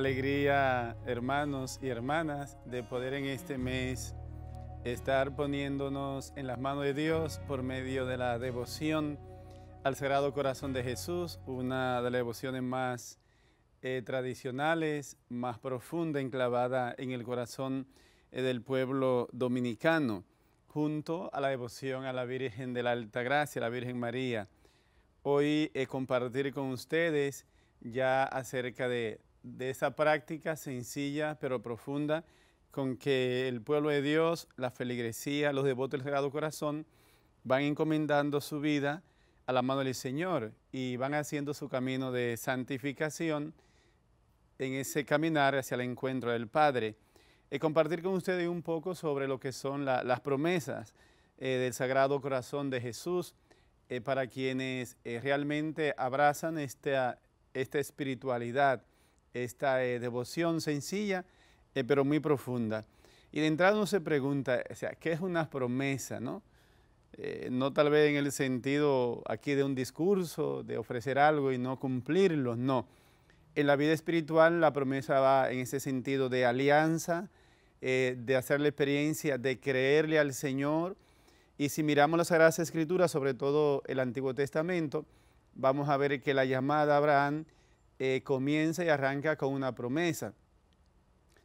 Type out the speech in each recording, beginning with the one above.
alegría, hermanos y hermanas, de poder en este mes estar poniéndonos en las manos de Dios por medio de la devoción al Sagrado Corazón de Jesús, una de las devociones más eh, tradicionales, más profunda, enclavada en el corazón eh, del pueblo dominicano, junto a la devoción a la Virgen de la Alta Gracia, la Virgen María. Hoy eh, compartir con ustedes ya acerca de de esa práctica sencilla pero profunda con que el pueblo de Dios, la feligresía, los devotos del Sagrado Corazón van encomendando su vida a la mano del Señor y van haciendo su camino de santificación en ese caminar hacia el encuentro del Padre. y eh, compartir con ustedes un poco sobre lo que son las promesas eh, del Sagrado Corazón de Jesús eh, para quienes realmente abrazan esta espiritualidad esta eh, devoción sencilla, eh, pero muy profunda. Y de entrada uno se pregunta, o sea, ¿qué es una promesa? No? Eh, no tal vez en el sentido aquí de un discurso, de ofrecer algo y no cumplirlo, no. En la vida espiritual la promesa va en ese sentido de alianza, de hacer la experiencia, de creerle al Señor. Y si miramos las Sagradas Escrituras, sobre todo el Antiguo Testamento, vamos a ver que la llamada a Abraham eh, comienza y arranca con una promesa.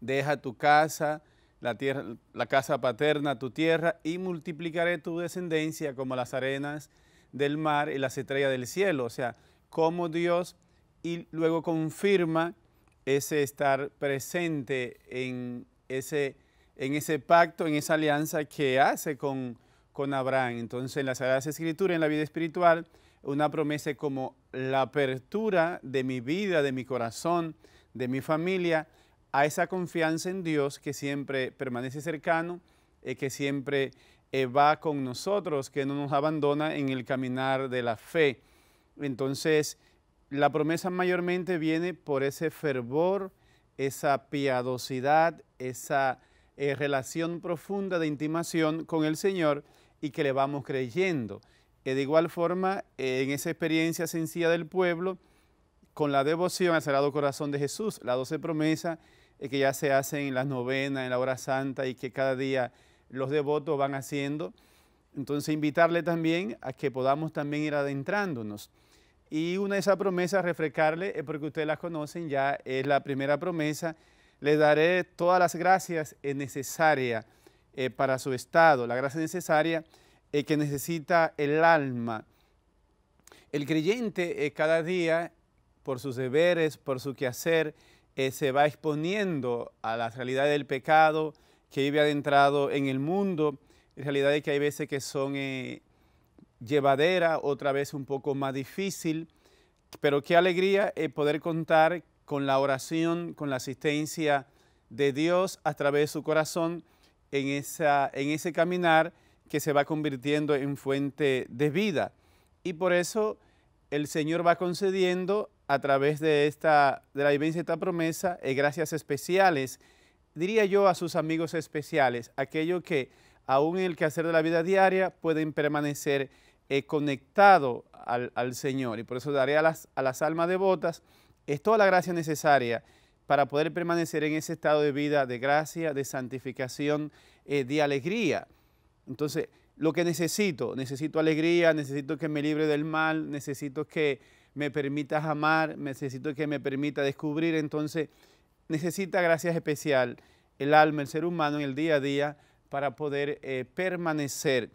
Deja tu casa, la, tierra, la casa paterna, tu tierra, y multiplicaré tu descendencia como las arenas del mar y las estrellas del cielo. O sea, como Dios y luego confirma ese estar presente en ese, en ese pacto, en esa alianza que hace con, con Abraham. Entonces, en la Sagrada Escritura, en la vida espiritual, una promesa como la apertura de mi vida, de mi corazón, de mi familia, a esa confianza en Dios que siempre permanece cercano, eh, que siempre eh, va con nosotros, que no nos abandona en el caminar de la fe. Entonces, la promesa mayormente viene por ese fervor, esa piadosidad, esa eh, relación profunda de intimación con el Señor y que le vamos creyendo de igual forma, eh, en esa experiencia sencilla del pueblo, con la devoción al Sagrado Corazón de Jesús, las doce promesas eh, que ya se hacen en las novenas, en la hora santa y que cada día los devotos van haciendo. Entonces, invitarle también a que podamos también ir adentrándonos. Y una de esas promesas, refrescarle, porque ustedes las conocen, ya es la primera promesa, le daré todas las gracias necesarias eh, para su estado, la gracia necesaria eh, que necesita el alma. El creyente eh, cada día, por sus deberes, por su quehacer, eh, se va exponiendo a la realidad del pecado que vive adentrado en el mundo, realidades que hay veces que son llevaderas, otra vez un poco más difícil, pero qué alegría poder contar con la oración, con la asistencia de Dios a través de su corazón en, esa, en ese caminar que se va convirtiendo en fuente de vida. Y por eso el Señor va concediendo a través de, esta, de la vivencia de esta promesa eh, gracias especiales, diría yo a sus amigos especiales, aquello que aún en el quehacer de la vida diaria pueden permanecer eh, conectados al, Señor. Y por eso daré a las, a las almas devotas es toda la gracia necesaria para poder permanecer en ese estado de vida de gracia, de santificación, eh, de alegría. Entonces, lo que necesito, necesito alegría, necesito que me libre del mal, necesito que me permitas amar, necesito que me permita descubrir. Entonces, necesita gracias especial el alma, el ser humano en el día a día para poder eh, permanecer.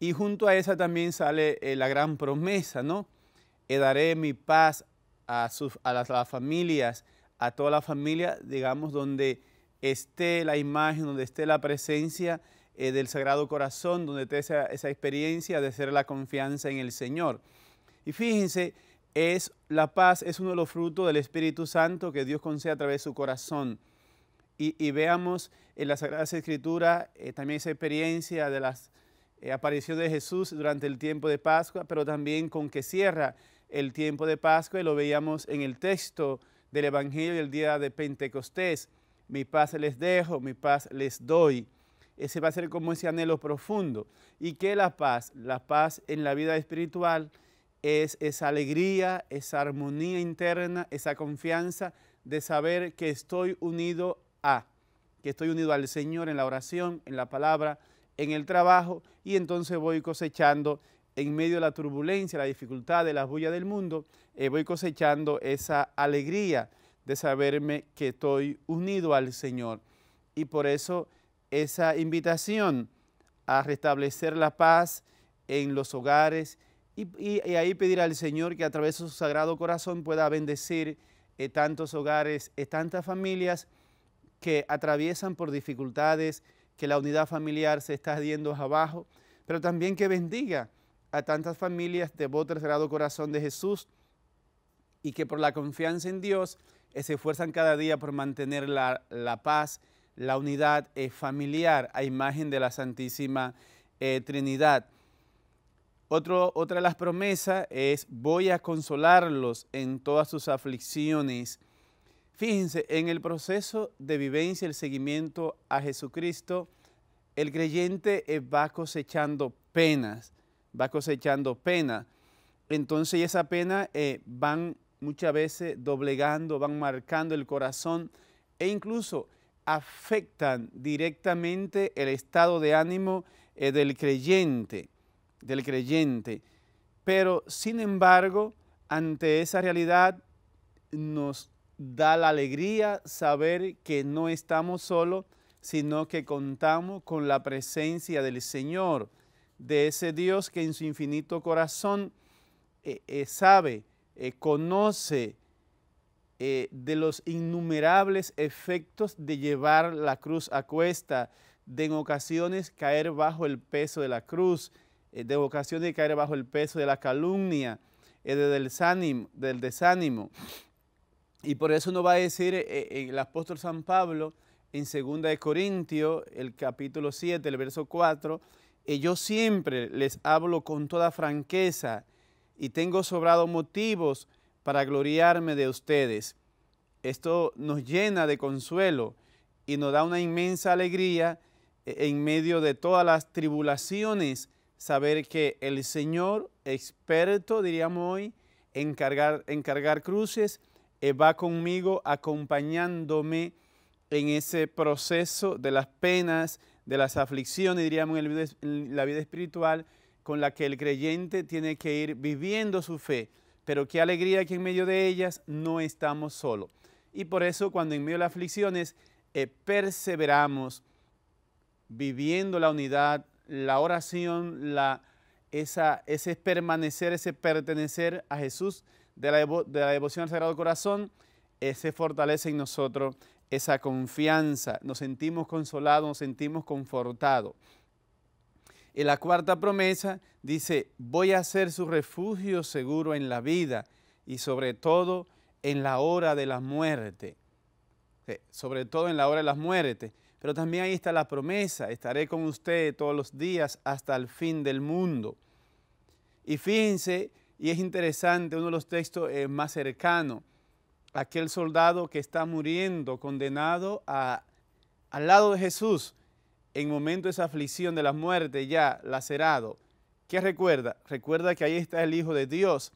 Y junto a esa también sale eh, la gran promesa, ¿no? Eh, daré mi paz a, a, las, familias, a toda la familia, digamos, donde esté la imagen, donde esté la presencia eh, del Sagrado Corazón, donde te esa, esa experiencia de ser la confianza en el Señor. Y fíjense, es la paz es uno de los frutos del Espíritu Santo que Dios concede a través de su corazón. Y, veamos en la Sagrada Escritura eh, también esa experiencia de la eh, aparición de Jesús durante el tiempo de Pascua, pero también con que cierra el tiempo de Pascua y lo veíamos en el texto del Evangelio del día de Pentecostés. Mi paz les dejo, mi paz les doy ese va a ser como ese anhelo profundo. Y que la paz, la paz en la vida espiritual es esa alegría, esa armonía interna, esa confianza de saber que estoy unido a, que estoy unido al Señor en la oración, en la palabra, en el trabajo, y entonces voy cosechando en medio de la turbulencia, la dificultad, de bulla bullas del mundo, eh, voy cosechando esa alegría de saberme que estoy unido al Señor. Y por eso esa invitación a restablecer la paz en los hogares y, ahí pedir al Señor que a través de su sagrado corazón pueda bendecir eh, tantos hogares, eh, tantas familias que atraviesan por dificultades, que la unidad familiar se está yendo abajo, pero también que bendiga a tantas familias de del Sagrado Corazón de Jesús y que por la confianza en Dios eh, se esfuerzan cada día por mantener la, la paz la unidad familiar a imagen de la Santísima eh, Trinidad. otra de las promesas es voy a consolarlos en todas sus aflicciones. Fíjense, en el proceso de vivencia, el seguimiento a Jesucristo, el creyente eh, va cosechando penas, va cosechando pena. Entonces esa pena eh, van muchas veces doblegando, van marcando el corazón e incluso afectan directamente el estado de ánimo eh, del creyente, del creyente. Pero sin embargo, ante esa realidad nos da la alegría saber que no estamos solos, sino que contamos con la presencia del Señor, de ese Dios que en su infinito corazón eh, eh, sabe, conoce, eh, de los innumerables efectos de llevar la cruz a cuesta, de en ocasiones caer bajo el peso de la cruz, eh, De de ocasiones caer bajo el peso de la calumnia, eh, del, del, desánimo. Y por eso nos va a decir el apóstol San Pablo en segunda de Corintios, el capítulo 7, el verso 4, yo siempre les hablo con toda franqueza y tengo sobrado motivos para gloriarme de ustedes. Esto nos llena de consuelo y nos da una inmensa alegría eh, en medio de todas las tribulaciones, saber que el Señor, experto, diríamos hoy, en cargar, cruces, eh, va conmigo acompañándome en ese proceso de las penas, de las aflicciones, diríamos, en la vida espiritual, con la que el creyente tiene que ir viviendo su fe pero qué alegría que en medio de ellas no estamos solos. Y por eso cuando en medio de las aflicciones eh, perseveramos viviendo la unidad, la oración, ese permanecer, ese pertenecer a Jesús de la, devoción al Sagrado Corazón, ese eh, se fortalece en nosotros esa confianza, nos sentimos consolados, nos sentimos confortados. Y la cuarta promesa dice, voy a ser su refugio seguro en la vida y sobre todo en la hora de la muerte. sobre todo en la hora de la muerte. Pero también ahí está la promesa, estaré con usted todos los días hasta el fin del mundo. Y fíjense, y es interesante, uno de los textos eh, más cercanos, aquel soldado que está muriendo, condenado al lado de Jesús, en momento de esa aflicción de la muerte ya lacerado, ¿qué recuerda? Recuerda que ahí está el Hijo de Dios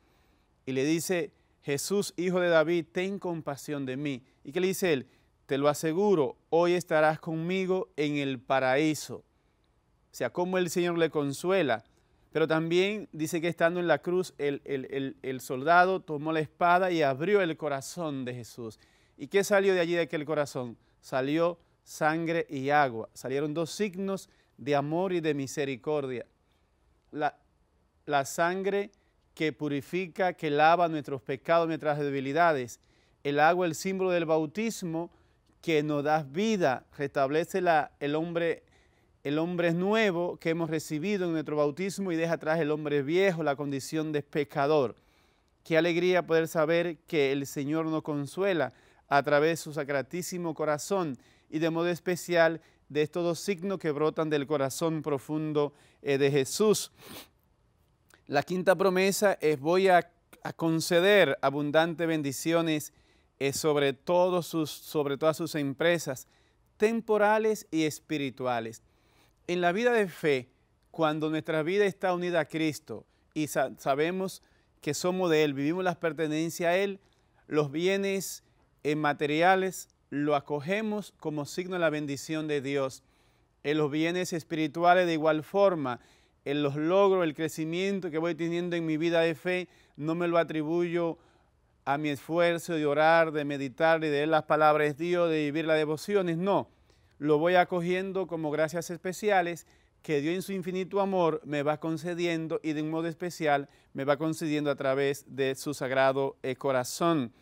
y le dice, Jesús, Hijo de David, ten compasión de mí. ¿Y qué le dice él? Te lo aseguro, hoy estarás conmigo en el paraíso. O sea, cómo el Señor le consuela. Pero también dice que estando en la cruz, el, el soldado tomó la espada y abrió el corazón de Jesús. ¿Y qué salió de allí de aquel corazón? Salió sangre y agua. Salieron dos signos de amor y de misericordia. La, sangre que purifica, que lava nuestros pecados, nuestras debilidades. El agua, el símbolo del bautismo, que nos da vida, restablece la, el, hombre, el hombre nuevo que hemos recibido en nuestro bautismo y deja atrás el hombre viejo, la condición de pecador. Qué alegría poder saber que el Señor nos consuela a través de su sacratísimo corazón y de modo especial de estos dos signos que brotan del corazón profundo eh, de Jesús. La quinta promesa es voy a, conceder abundantes bendiciones eh, sobre, todas sus empresas temporales y espirituales. En la vida de fe, cuando nuestra vida está unida a Cristo y sabemos que somos de Él, vivimos las pertenencias a Él, los bienes eh, materiales, lo acogemos como signo de la bendición de Dios. En los bienes espirituales de igual forma, en los logros, el crecimiento que voy teniendo en mi vida de fe, no me lo atribuyo a mi esfuerzo de orar, de meditar, de leer las palabras de Dios, de vivir las devociones, no. Lo voy acogiendo como gracias especiales que Dios en su infinito amor me va concediendo y de un modo especial me va concediendo a través de su sagrado eh, corazón.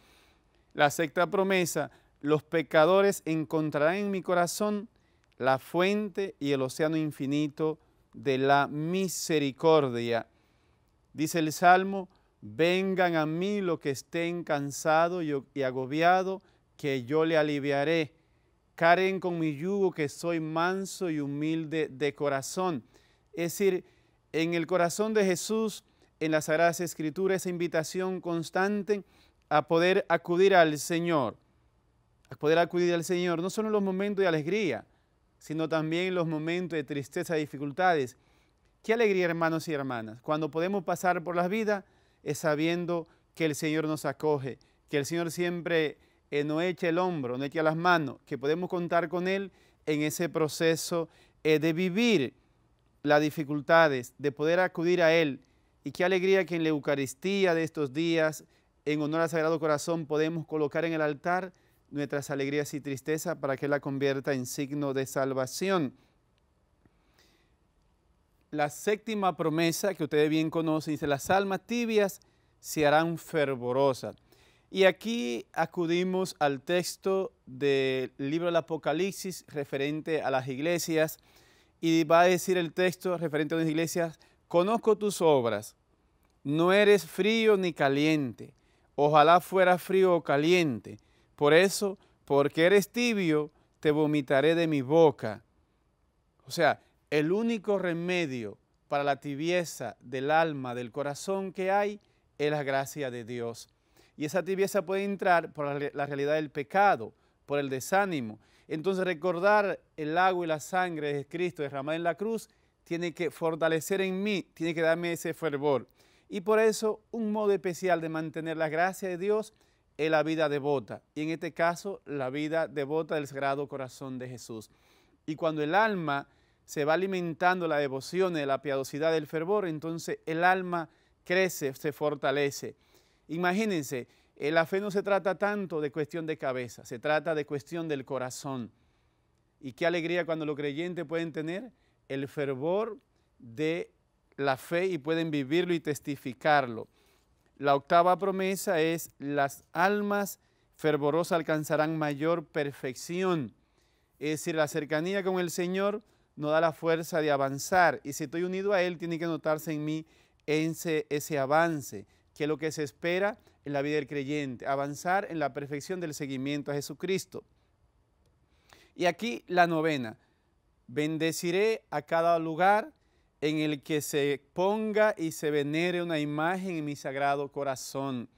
La sexta promesa los pecadores encontrarán en mi corazón la fuente y el océano infinito de la misericordia. Dice el Salmo, vengan a mí los que estén cansados y agobiados, que yo le aliviaré. Caren con mi yugo, que soy manso y humilde de corazón. Es decir, en el corazón de Jesús, en la Sagradas Escrituras, esa invitación constante a poder acudir al Señor poder acudir al Señor, no solo en los momentos de alegría, sino también en los momentos de tristeza, y dificultades. Qué alegría, hermanos y hermanas, cuando podemos pasar por la vida es sabiendo que el Señor nos acoge, que el Señor siempre nos eh, no echa el hombro, nos echa las manos, que podemos contar con Él en ese proceso eh, de vivir las dificultades, de poder acudir a Él. Y qué alegría que en la Eucaristía de estos días, en honor al Sagrado Corazón, podemos colocar en el altar nuestras alegrías y tristezas para que la convierta en signo de salvación. La séptima promesa que ustedes bien conocen dice, las almas tibias se harán fervorosas. Y aquí acudimos al texto del libro del Apocalipsis referente a las iglesias. Y va a decir el texto referente a las iglesias, conozco tus obras, no eres frío ni caliente, ojalá fuera frío o caliente por eso, porque eres tibio, te vomitaré de mi boca. O sea, el único remedio para la tibieza del alma, del corazón que hay, es la gracia de Dios. Y esa tibieza puede entrar por la realidad del pecado, por el desánimo. Entonces recordar el agua y la sangre de Cristo derramada en la cruz tiene que fortalecer en mí, tiene que darme ese fervor. Y por eso un modo especial de mantener la gracia de Dios es la vida devota, y en este caso la vida devota del Sagrado Corazón de Jesús. Y cuando el alma se va alimentando la devoción, la piadosidad, del fervor, entonces el alma crece, se fortalece. Imagínense, eh, la fe no se trata tanto de cuestión de cabeza, se trata de cuestión del corazón. Y qué alegría cuando los creyentes pueden tener el fervor de la fe y pueden vivirlo y testificarlo. La octava promesa es, las almas fervorosas alcanzarán mayor perfección. Es decir, la cercanía con el Señor nos da la fuerza de avanzar y si estoy unido a Él tiene que notarse en mí ese, ese avance, que es lo que se espera en la vida del creyente, avanzar en la perfección del seguimiento a Jesucristo. Y aquí la novena, bendeciré a cada lugar en el que se ponga y se venere una imagen en mi sagrado corazón.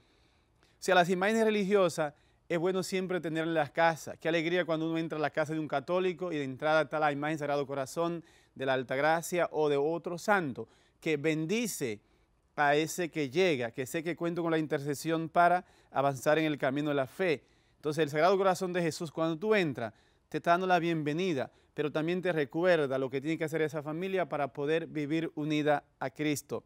O sea, las imágenes religiosas es bueno siempre tenerlas en las casas. Qué alegría cuando uno entra a la casa de un católico y de entrada está la imagen Sagrado Corazón de la alta gracia o de otro santo que bendice a ese que llega, que sé que cuento con la intercesión para avanzar en el camino de la fe. Entonces el Sagrado Corazón de Jesús, cuando tú entras, te está dando la bienvenida pero también te recuerda lo que tiene que hacer esa familia para poder vivir unida a Cristo.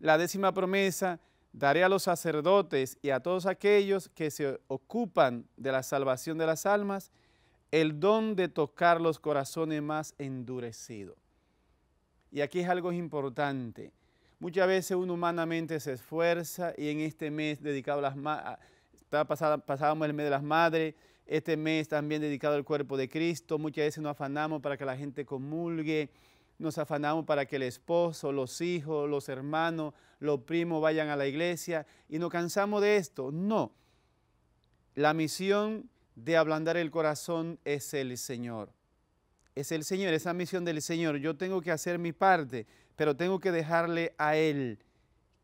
La décima promesa, daré a los sacerdotes y a todos aquellos que se ocupan de la salvación de las almas el don de tocar los corazones más endurecidos. Y aquí es algo importante. Muchas veces uno humanamente se esfuerza y en este mes dedicado a las madres, pasábamos el mes de las madres, este mes también dedicado al cuerpo de Cristo. Muchas veces nos afanamos para que la gente comulgue, nos afanamos para que el esposo, los hijos, los hermanos, los primos vayan a la iglesia y nos cansamos de esto. No. La misión de ablandar el corazón es el Señor. Es el Señor, esa misión del Señor. Yo tengo que hacer mi parte, pero tengo que dejarle a Él,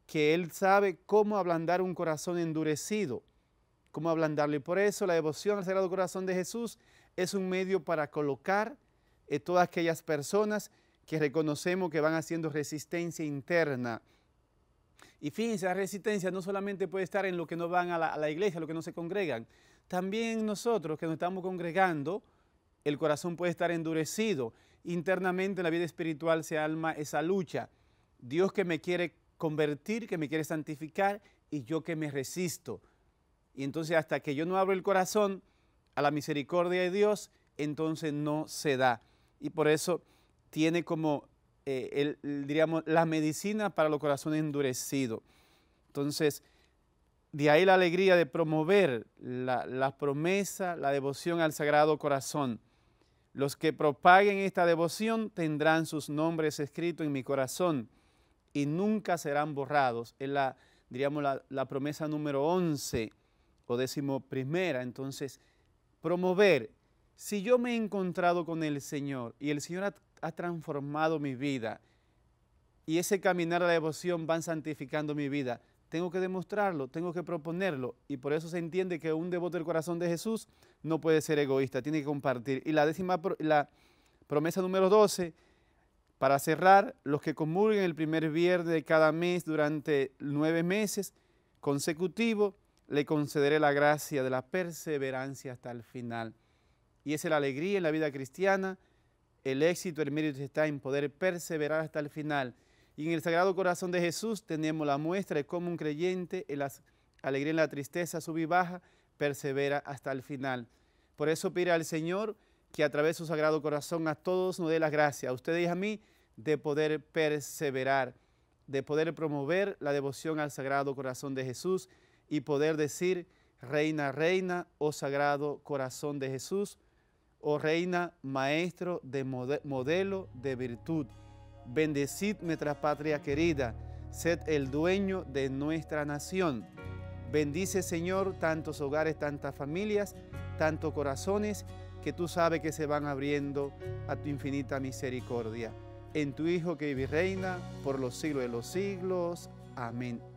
que Él sabe cómo ablandar un corazón endurecido cómo ablandarlo. Y por eso la devoción al Sagrado Corazón de Jesús es un medio para colocar eh, todas aquellas personas que reconocemos que van haciendo resistencia interna. Y fíjense, la resistencia no solamente puede estar en los que no van a la, a la iglesia, los que no se congregan. También nosotros que nos estamos congregando, el corazón puede estar endurecido. Internamente en la vida espiritual se alma esa lucha. Dios que me quiere convertir, que me quiere santificar y yo que me resisto. Y entonces hasta que yo no abro el corazón a la misericordia de Dios, entonces no se da. Y por eso tiene como, eh, diríamos, la medicina para los corazones endurecidos. Entonces, de ahí la alegría de promover la, promesa, la devoción al Sagrado Corazón. Los que propaguen esta devoción tendrán sus nombres escritos en mi corazón y nunca serán borrados. Es la, diríamos, la, la promesa número 11 décimo primera. Entonces, promover. Si yo me he encontrado con el Señor y el Señor ha, transformado mi vida y ese caminar a la devoción van santificando mi vida, tengo que demostrarlo, tengo que proponerlo. Y por eso se entiende que un devoto del corazón de Jesús no puede ser egoísta, tiene que compartir. Y la décima, promesa número 12, para cerrar, los que comulguen el primer viernes de cada mes durante nueve meses consecutivos le concederé la gracia de la perseverancia hasta el final. Y es la alegría en la vida cristiana. El éxito, el mérito está en poder perseverar hasta el final. Y en el Sagrado Corazón de Jesús tenemos la muestra de cómo un creyente en la alegría en la tristeza, sube y baja, persevera hasta el final. Por eso pide al Señor que a través de su Sagrado Corazón a todos nos dé la gracia, a ustedes y a mí, de poder perseverar, de poder promover la devoción al Sagrado Corazón de Jesús y poder decir, Reina, Reina, oh Sagrado Corazón de Jesús, oh Reina, Maestro de modelo de virtud, bendecid nuestra patria querida, sed el dueño de nuestra nación. Bendice, Señor, tantos hogares, tantas familias, tantos corazones que tú sabes que se van abriendo a tu infinita misericordia. En tu Hijo que vive reina por los siglos de los siglos. Amén.